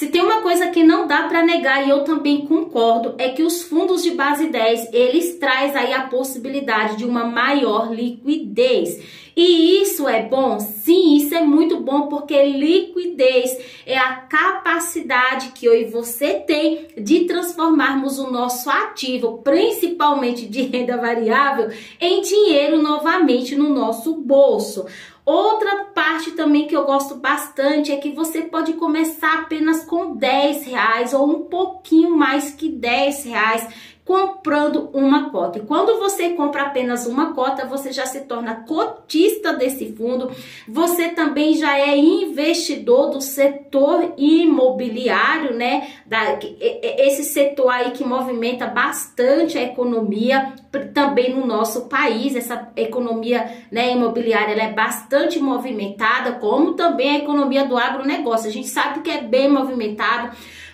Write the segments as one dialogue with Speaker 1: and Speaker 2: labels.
Speaker 1: Se tem uma coisa que não dá para negar e eu também concordo é que os fundos de base 10, eles traz aí a possibilidade de uma maior liquidez. E isso é bom? Sim, isso é muito bom porque liquidez é a capacidade que eu e você tem de transformarmos o nosso ativo, principalmente de renda variável, em dinheiro novamente no nosso bolso. Outra parte também que eu gosto bastante é que você pode começar apenas com 10 reais ou um pouquinho mais que 10 reais comprando uma cota. E quando você compra apenas uma cota, você já se torna cotista desse fundo, você também já é investidor do setor imobiliário, né? Da, esse setor aí que movimenta bastante a economia também no nosso país. Essa economia né, imobiliária ela é bastante movimentada, como também a economia do agronegócio. A gente sabe que é bem movimentado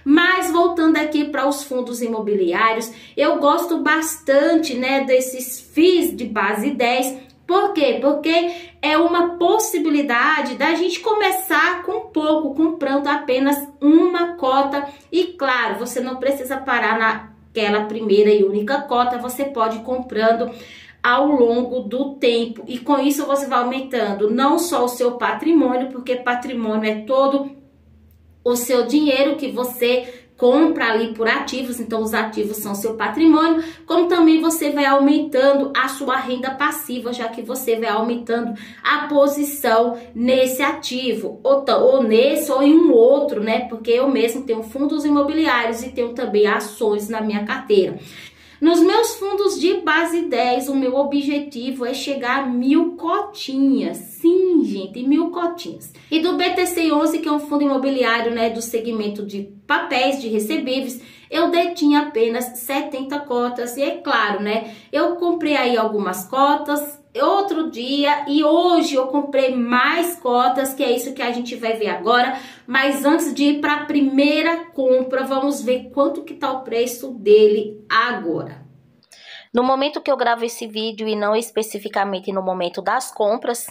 Speaker 1: mas voltando aqui para os fundos imobiliários, eu gosto bastante, né, desses FIIs de base 10. Por quê? Porque é uma possibilidade da gente começar com pouco, comprando apenas uma cota. E claro, você não precisa parar naquela primeira e única cota, você pode ir comprando ao longo do tempo. E com isso você vai aumentando não só o seu patrimônio, porque patrimônio é todo o seu dinheiro que você compra ali por ativos, então os ativos são seu patrimônio, como também você vai aumentando a sua renda passiva, já que você vai aumentando a posição nesse ativo, ou, ou nesse ou em um outro, né? Porque eu mesmo tenho fundos imobiliários e tenho também ações na minha carteira. Nos meus fundos de base 10, o meu objetivo é chegar a mil cotinhas. Sim, gente, mil cotinhas. E do BTC 11, que é um fundo imobiliário né, do segmento de papéis de recebíveis, eu detinha apenas 70 cotas. E é claro, né? Eu comprei aí algumas cotas, outro dia e hoje eu comprei mais cotas, que é isso que a gente vai ver agora. Mas antes de ir para a primeira compra, vamos ver quanto que tá o preço dele agora. No momento que eu gravo esse vídeo e não especificamente no momento das compras,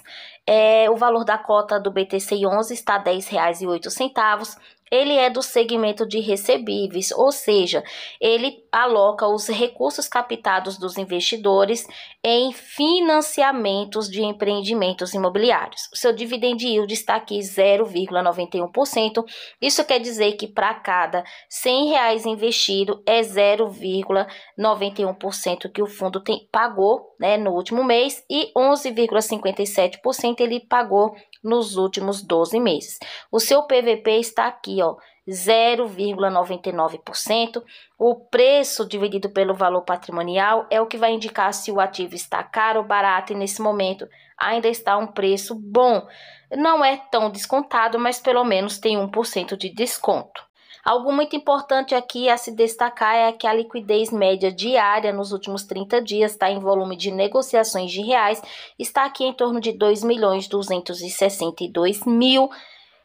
Speaker 1: é, o valor da cota do BTC 11 está R$ 10,08 ele é do segmento de recebíveis, ou seja, ele aloca os recursos captados dos investidores em financiamentos de empreendimentos imobiliários. O seu dividend yield está aqui 0,91%. Isso quer dizer que para cada 100 reais investido é 0,91% que o fundo tem, pagou né, no último mês e 11,57% ele pagou nos últimos 12 meses. O seu PVP está aqui, ó, 0,99%. O preço dividido pelo valor patrimonial é o que vai indicar se o ativo está caro ou barato e nesse momento ainda está um preço bom. Não é tão descontado, mas pelo menos tem 1% de desconto. Algo muito importante aqui a se destacar é que a liquidez média diária nos últimos 30 dias está em volume de negociações de reais, está aqui em torno de 2.262.000. milhões mil.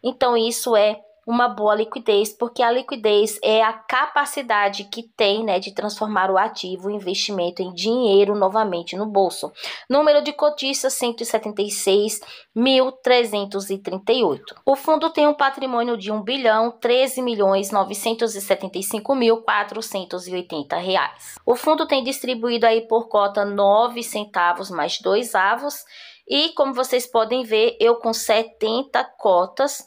Speaker 1: Então isso é uma boa liquidez, porque a liquidez é a capacidade que tem né, de transformar o ativo, o investimento em dinheiro novamente no bolso. Número de cotistas 176.338. O fundo tem um patrimônio de 1 bilhão 13 milhões 975 mil 480 reais. O fundo tem distribuído aí por cota 9 centavos mais 2 avos e como vocês podem ver, eu com 70 cotas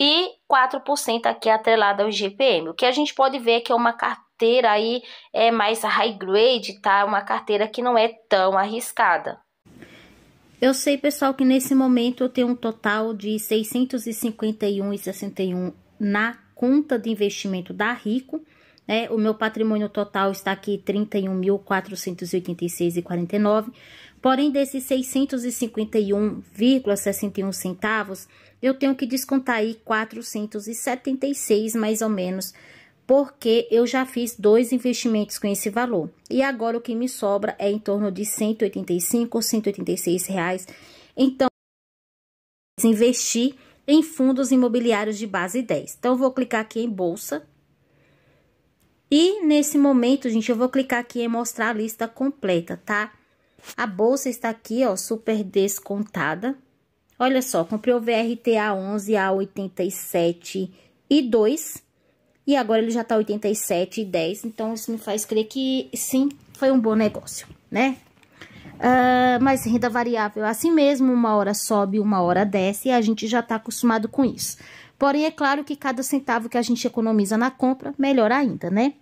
Speaker 1: e 4% aqui atrelado ao GPM. O que a gente pode ver é que é uma carteira aí é mais high grade, tá? Uma carteira que não é tão arriscada. Eu sei, pessoal, que nesse momento eu tenho um total de 651,61 na conta de investimento da Rico, né? O meu patrimônio total está aqui 31.486,49. Porém, desses 651,61 centavos, eu tenho que descontar aí 476, mais ou menos, porque eu já fiz dois investimentos com esse valor. E agora o que me sobra é em torno de 185 ou 186 reais. Então, investir em fundos imobiliários de base 10. Então, eu vou clicar aqui em bolsa. E nesse momento, gente, eu vou clicar aqui em mostrar a lista completa, tá? A bolsa está aqui, ó, super descontada. Olha só, comprei o VRT a 11 a 87 e 2 e agora ele já tá 87 e 10, então isso me faz crer que sim, foi um bom negócio, né? Uh, mas renda variável é assim mesmo, uma hora sobe, uma hora desce, e a gente já tá acostumado com isso. Porém, é claro que cada centavo que a gente economiza na compra, melhor ainda, né?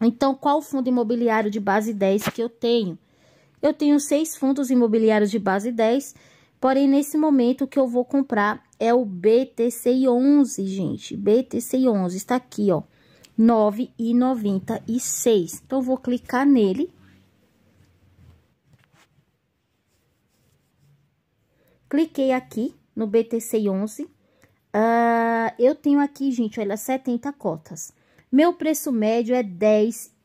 Speaker 1: Então, qual fundo imobiliário de base 10 que eu tenho? Eu tenho seis fundos imobiliários de base 10, porém, nesse momento, o que eu vou comprar é o BTC11, gente. BTC11, está aqui, ó, 9,96. Então, vou clicar nele. Cliquei aqui no BTC11. Uh, ah, eu tenho aqui, gente, olha, 70 cotas. Meu preço médio é R$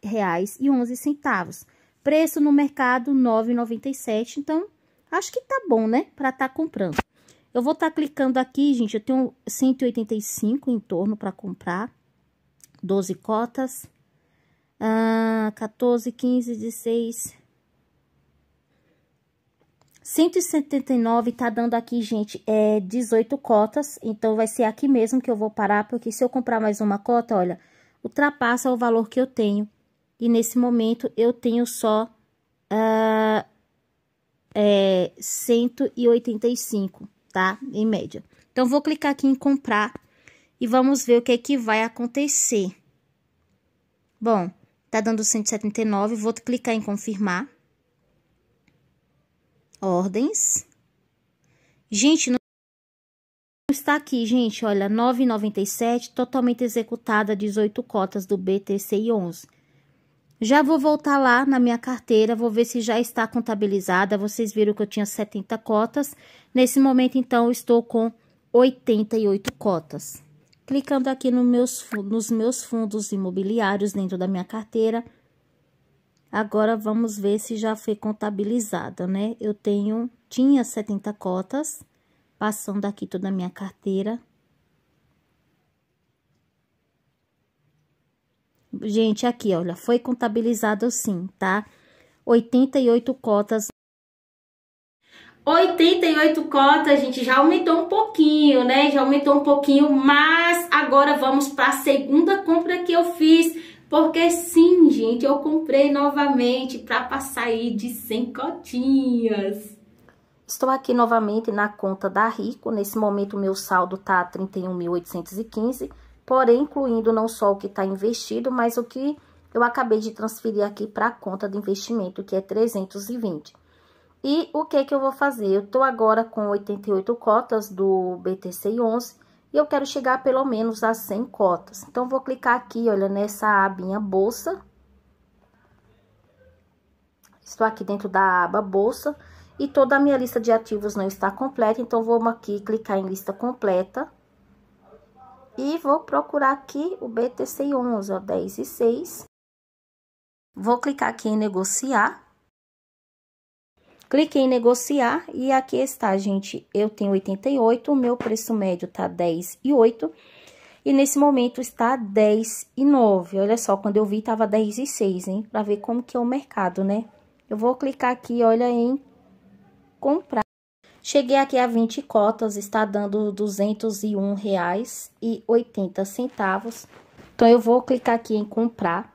Speaker 1: 10,11. Preço no mercado 9,97, então acho que tá bom, né, para tá comprando. Eu vou estar tá clicando aqui, gente, eu tenho 185 em torno para comprar, 12 cotas, ah, 14, 15, 16, 179 tá dando aqui, gente, é 18 cotas, então vai ser aqui mesmo que eu vou parar, porque se eu comprar mais uma cota, olha, ultrapassa o valor que eu tenho e nesse momento eu tenho só uh, é, 185, tá? Em média. Então, vou clicar aqui em comprar e vamos ver o que é que vai acontecer. Bom, tá dando 179, vou clicar em confirmar. Ordens. Gente, não está aqui, gente, olha, 9,97, totalmente executada, 18 cotas do BTC e 11. Já vou voltar lá na minha carteira, vou ver se já está contabilizada. Vocês viram que eu tinha 70 cotas. Nesse momento, então, estou com 88 cotas. Clicando aqui no meus, nos meus fundos imobiliários dentro da minha carteira. Agora, vamos ver se já foi contabilizada, né? Eu tenho, tinha 70 cotas, passando aqui toda a minha carteira. Gente, aqui, olha, foi contabilizado sim, tá? 88 cotas. 88 cotas, gente, já aumentou um pouquinho, né? Já aumentou um pouquinho, mas agora vamos para a segunda compra que eu fiz. Porque sim, gente, eu comprei novamente para passar aí de 100 cotinhas. Estou aqui novamente na conta da Rico. Nesse momento, meu saldo tá 31.815 porém incluindo não só o que está investido, mas o que eu acabei de transferir aqui para a conta de investimento, que é 320. E o que que eu vou fazer? Eu estou agora com 88 cotas do BTC11 e eu quero chegar pelo menos a 100 cotas. Então, vou clicar aqui, olha, nessa abinha Bolsa. Estou aqui dentro da aba Bolsa e toda a minha lista de ativos não está completa, então, vou aqui clicar em lista completa. E vou procurar aqui o BTC 11, ó, 10 e 6. Vou clicar aqui em negociar. Cliquei em negociar e aqui está, gente, eu tenho 88, o meu preço médio tá 10 e 8. E nesse momento está 10 e 9. Olha só, quando eu vi tava 10 e 6, hein? Para ver como que é o mercado, né? Eu vou clicar aqui, olha em comprar. Cheguei aqui a 20 cotas, está dando R$ 201,80. Então, eu vou clicar aqui em comprar.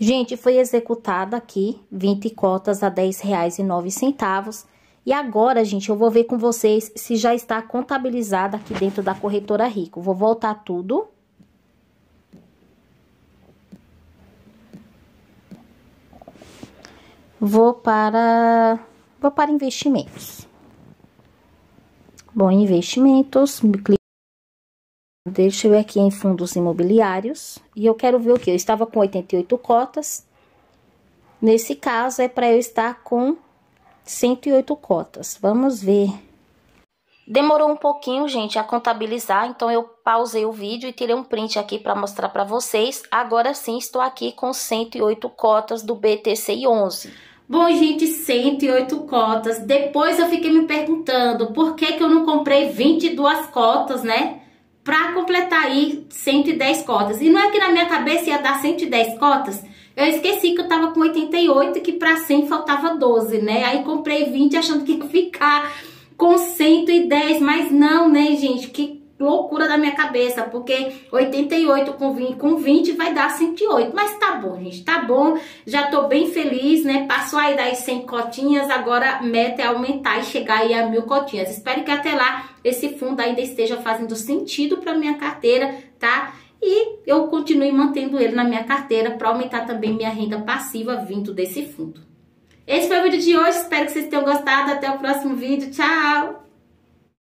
Speaker 1: Gente, foi executada aqui 20 cotas a R$ 10,09. E agora, gente, eu vou ver com vocês se já está contabilizada aqui dentro da corretora Rico. Vou voltar tudo. Vou para vou para investimentos. Bom, investimentos, Deixa eu ver aqui em fundos imobiliários. E eu quero ver o que? Eu estava com 88 cotas. Nesse caso, é para eu estar com 108 cotas. Vamos ver Demorou um pouquinho, gente, a contabilizar, então eu pausei o vídeo e tirei um print aqui para mostrar para vocês. Agora sim, estou aqui com 108 cotas do BTC11. Bom, gente, 108 cotas. Depois eu fiquei me perguntando por que, que eu não comprei 22 cotas, né? Para completar aí 110 cotas. E não é que na minha cabeça ia dar 110 cotas? Eu esqueci que eu tava com 88 e que para 100 faltava 12, né? Aí comprei 20 achando que ia ficar com 110, mas não, né, gente? Que loucura da minha cabeça, porque 88 com 20, com 20 vai dar 108. Mas tá bom, gente, tá bom. Já tô bem feliz, né? Passou aí das 100 cotinhas, agora a meta é aumentar e chegar aí a mil cotinhas. Espero que até lá esse fundo ainda esteja fazendo sentido para minha carteira, tá? E eu continue mantendo ele na minha carteira para aumentar também minha renda passiva vindo desse fundo. Esse foi o vídeo de hoje, espero que vocês tenham gostado. Até o próximo vídeo, tchau!